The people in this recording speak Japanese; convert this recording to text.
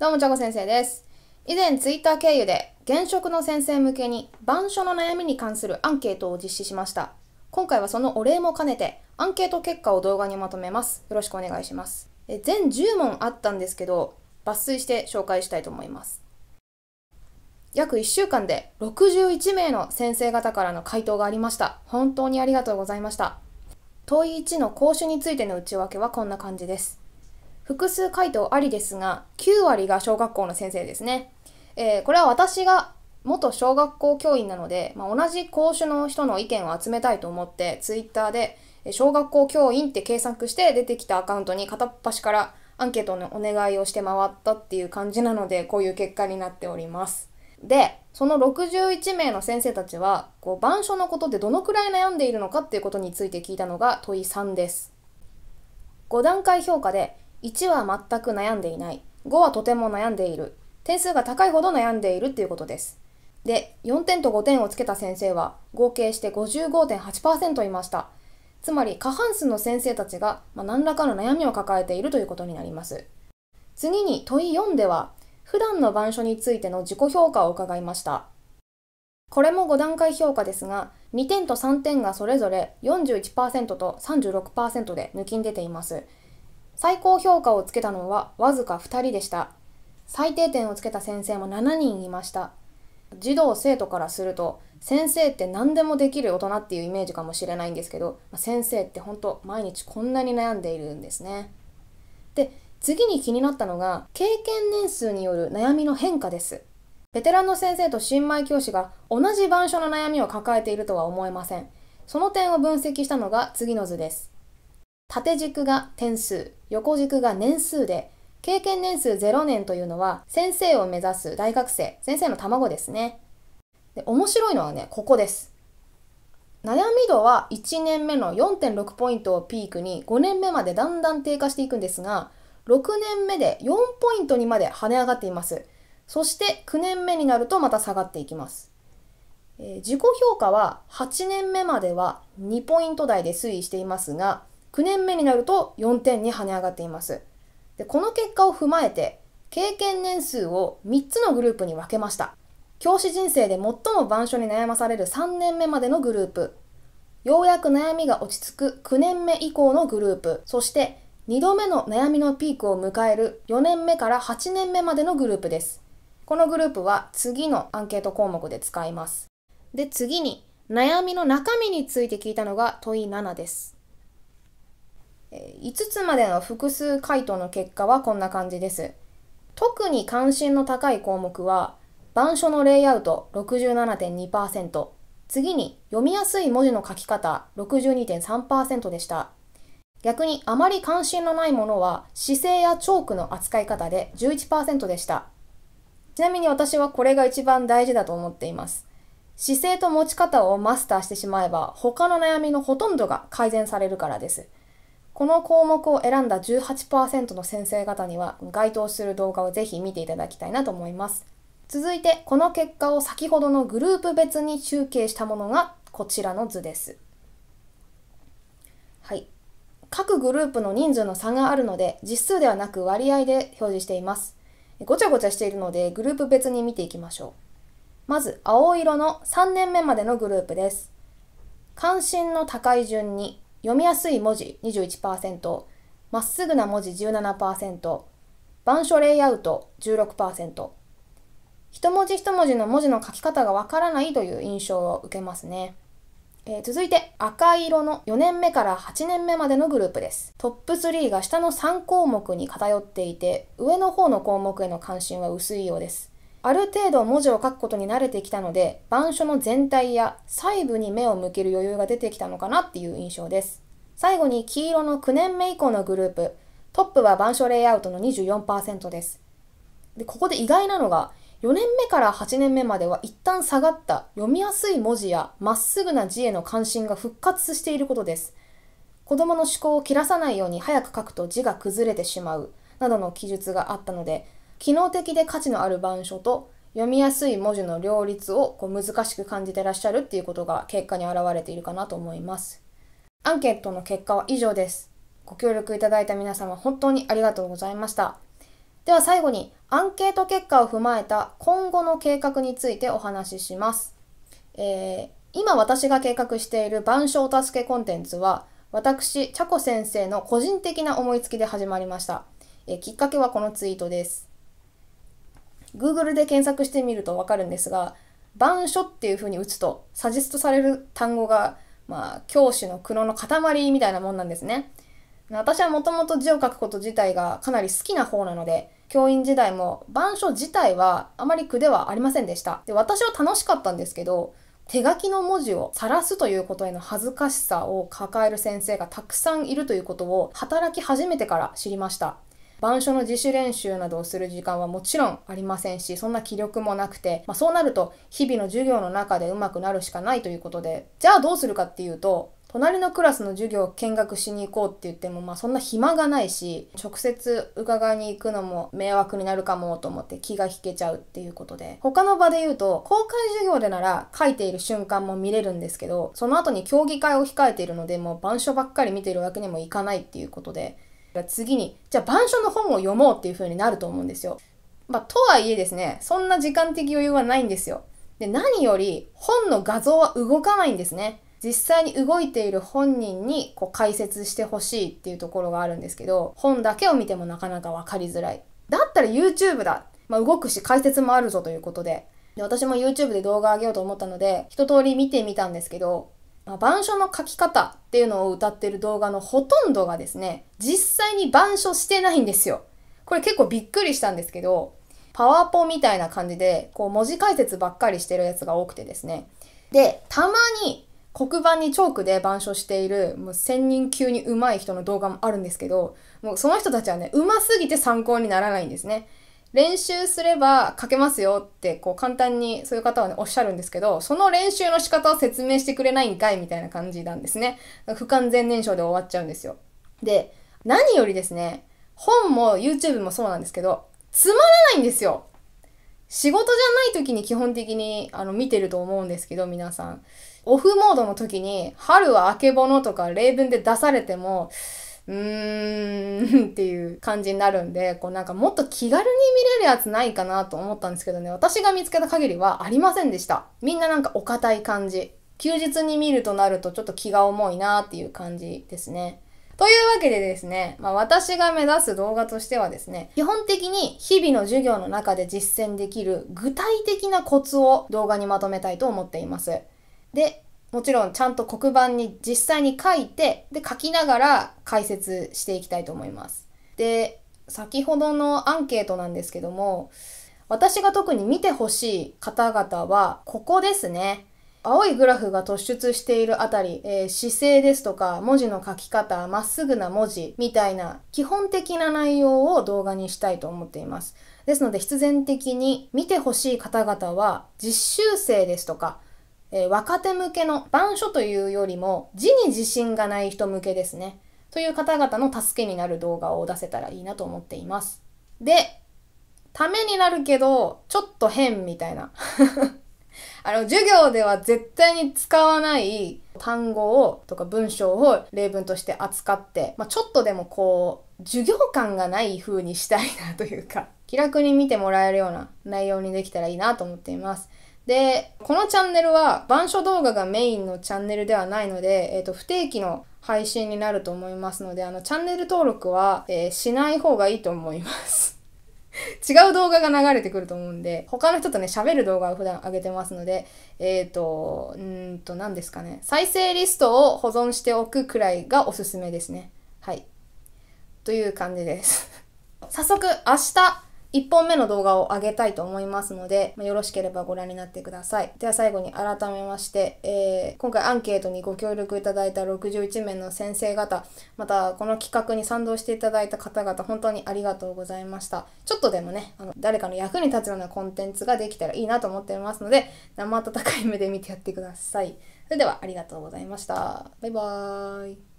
どうも、チャコ先生です。以前、ツイッター経由で、現職の先生向けに、板書の悩みに関するアンケートを実施しました。今回はそのお礼も兼ねて、アンケート結果を動画にまとめます。よろしくお願いします。え全10問あったんですけど、抜粋して紹介したいと思います。約1週間で61名の先生方からの回答がありました。本当にありがとうございました。問い1の講習についての内訳はこんな感じです。複数回答ありですが、9割が小学校の先生ですね。えー、これは私が元小学校教員なので、まあ、同じ講師の人の意見を集めたいと思って、ツイッターで、小学校教員って検索して出てきたアカウントに片っ端からアンケートのお願いをして回ったっていう感じなので、こういう結果になっております。で、その61名の先生たちは、こう、板書のことでどのくらい悩んでいるのかっていうことについて聞いたのが問い3です。5段階評価で、1は全く悩んでいない5はとても悩んでいる点数が高いほど悩んでいるっていうことですで4点と5点をつけた先生は合計して55.8%いましたつまり過半数の先生たちが、まあ、何らかの悩みを抱えているということになります次に問い4では普段の板書についての自己評価を伺いましたこれも5段階評価ですが2点と3点がそれぞれ41%と36%で抜きん出ています最高評価をつけたのはわずか2人でした。最低点をつけた先生も7人いました。児童生徒からすると先生って何でもできる大人っていうイメージかもしれないんですけど、ま先生って本当毎日こんなに悩んでいるんですね。で次に気になったのが経験年数による悩みの変化です。ベテランの先生と新米教師が同じ板書の悩みを抱えているとは思えません。その点を分析したのが次の図です。縦軸が点数、横軸が年数で、経験年数0年というのは先生を目指す大学生、先生の卵ですね。で面白いのはね、ここです。悩み度は1年目の4.6ポイントをピークに5年目までだんだん低下していくんですが、6年目で4ポイントにまで跳ね上がっています。そして9年目になるとまた下がっていきます。えー、自己評価は8年目までは2ポイント台で推移していますが、9年目になると4点に跳ね上がっています。でこの結果を踏まえて経験年数を3つのグループに分けました。教師人生で最も板書に悩まされる3年目までのグループ、ようやく悩みが落ち着く9年目以降のグループ、そして2度目の悩みのピークを迎える4年目から8年目までのグループです。このグループは次のアンケート項目で使います。で、次に悩みの中身について聞いたのが問い7です。5つまでの複数回答の結果はこんな感じです。特に関心の高い項目は、板書のレイアウト67.2%、次に読みやすい文字の書き方62.3%でした。逆にあまり関心のないものは姿勢やチョークの扱い方で11%でした。ちなみに私はこれが一番大事だと思っています。姿勢と持ち方をマスターしてしまえば他の悩みのほとんどが改善されるからです。この項目を選んだ18%の先生方には該当する動画をぜひ見ていただきたいなと思います。続いてこの結果を先ほどのグループ別に集計したものがこちらの図です。はい。各グループの人数の差があるので実数ではなく割合で表示しています。ごちゃごちゃしているのでグループ別に見ていきましょう。まず青色の3年目までのグループです。関心の高い順に読みやすい文字21%、まっすぐな文字17%、板書レイアウト16%、一文字一文字の文字の書き方がわからないという印象を受けますね。えー、続いて赤色の4年目から8年目までのグループです。トップ3が下の3項目に偏っていて、上の方の項目への関心は薄いようです。ある程度文字を書くことに慣れてきたので板書の全体や細部に目を向ける余裕が出てきたのかなっていう印象です最後に黄色の9年目以降のグループトップは板書レイアウトの24%ですでここで意外なのが4年目から8年目までは一旦下がった読みやすい文字やまっすぐな字への関心が復活していることです子供の思考を切らさないように早く書くと字が崩れてしまうなどの記述があったので機能的で価値のある板書と読みやすい文字の両立をこう難しく感じてらっしゃるっていうことが結果に表れているかなと思います。アンケートの結果は以上です。ご協力いただいた皆様本当にありがとうございました。では最後にアンケート結果を踏まえた今後の計画についてお話しします。えー、今私が計画している板書お助けコンテンツは私、チャコ先生の個人的な思いつきで始まりました。えー、きっかけはこのツイートです。Google で検索してみると分かるんですが板書っていうふうに打つとサジェストされる単語が、まあ、教師の苦の塊みたいなもんなんですね。私はもともと字を書くこと自体がかなり好きな方なので教員時代も板書自体はあまり苦ではありませんでしたで私は楽しかったんですけど手書きの文字を晒すということへの恥ずかしさを抱える先生がたくさんいるということを働き始めてから知りました板書の自主練習などをする時間はもちろんありませんし、そんな気力もなくて、まあ、そうなると日々の授業の中でうまくなるしかないということで、じゃあどうするかっていうと、隣のクラスの授業を見学しに行こうって言っても、まあそんな暇がないし、直接伺いに行くのも迷惑になるかもと思って気が引けちゃうっていうことで、他の場で言うと、公開授業でなら書いている瞬間も見れるんですけど、その後に競技会を控えているので、もう板書ばっかり見ているわけにもいかないっていうことで、が次に、じゃあ板書の本を読もうっていう風になると思うんですよ。まあ、とはいえですね、そんな時間的余裕はないんですよ。で、何より本の画像は動かないんですね。実際に動いている本人にこう解説してほしいっていうところがあるんですけど、本だけを見てもなかなかわかりづらい。だったら YouTube だ。まあ、動くし解説もあるぞということで。で私も YouTube で動画上げようと思ったので、一通り見てみたんですけど、まあ、板書の書き方っていうのを歌ってる動画のほとんどがですね、実際に板書してないんですよ。これ結構びっくりしたんですけど、パワポみたいな感じで、こう文字解説ばっかりしてるやつが多くてですね。で、たまに黒板にチョークで板書している、もう千人級に上手い人の動画もあるんですけど、もうその人たちはね、上手すぎて参考にならないんですね。練習すれば書けますよってこう簡単にそういう方は、ね、おっしゃるんですけど、その練習の仕方を説明してくれないんかいみたいな感じなんですね。不完全燃焼で終わっちゃうんですよ。で、何よりですね、本も YouTube もそうなんですけど、つまらないんですよ。仕事じゃない時に基本的にあの見てると思うんですけど、皆さん。オフモードの時に、春はあけぼのとか例文で出されても、うーんっていう感じになるんで、こうなんかもっと気軽に見れるやつないかなと思ったんですけどね、私が見つけた限りはありませんでした。みんななんかお堅い感じ。休日に見るとなるとちょっと気が重いなっていう感じですね。というわけでですね、まあ、私が目指す動画としてはですね、基本的に日々の授業の中で実践できる具体的なコツを動画にまとめたいと思っています。で、もちろんちゃんと黒板に実際に書いてで書きながら解説していきたいと思います。で先ほどのアンケートなんですけども私が特に見てほしい方々はここですね。青いグラフが突出しているあたり、えー、姿勢ですとか文字の書き方まっすぐな文字みたいな基本的な内容を動画にしたいと思っていますですので必然的に見てほしい方々は実習生ですとかえー、若手向けの板書というよりも字に自信がない人向けですね。という方々の助けになる動画を出せたらいいなと思っています。で、ためになるけど、ちょっと変みたいな。あの、授業では絶対に使わない単語を、とか文章を例文として扱って、まあ、ちょっとでもこう、授業感がない風にしたいなというか、気楽に見てもらえるような内容にできたらいいなと思っています。で、このチャンネルは板書動画がメインのチャンネルではないので、えっ、ー、と、不定期の配信になると思いますので、あの、チャンネル登録は、えー、しない方がいいと思います 違う動画が流れてくると思うんで、他の人とね、喋る動画を普段上げてますので、えっ、ー、と、うんと、何ですかね。再生リストを保存しておくくらいがおすすめですね。はい。という感じです早速、明日、1本目の動画を上げたいと思いますので、まあ、よろしければご覧になってください。では最後に改めまして、えー、今回アンケートにご協力いただいた61名の先生方、またこの企画に賛同していただいた方々、本当にありがとうございました。ちょっとでもね、あの誰かの役に立つようなコンテンツができたらいいなと思っておりますので、生温かい目で見てやってください。それではありがとうございました。バイバーイ。